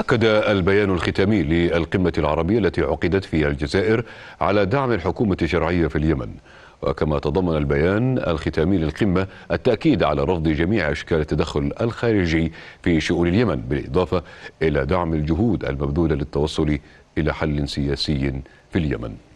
أكد البيان الختامي للقمة العربية التي عقدت في الجزائر على دعم الحكومة الشرعية في اليمن وكما تضمن البيان الختامي للقمة التأكيد على رفض جميع أشكال التدخل الخارجي في شؤون اليمن بالإضافة إلى دعم الجهود المبذولة للتوصل إلى حل سياسي في اليمن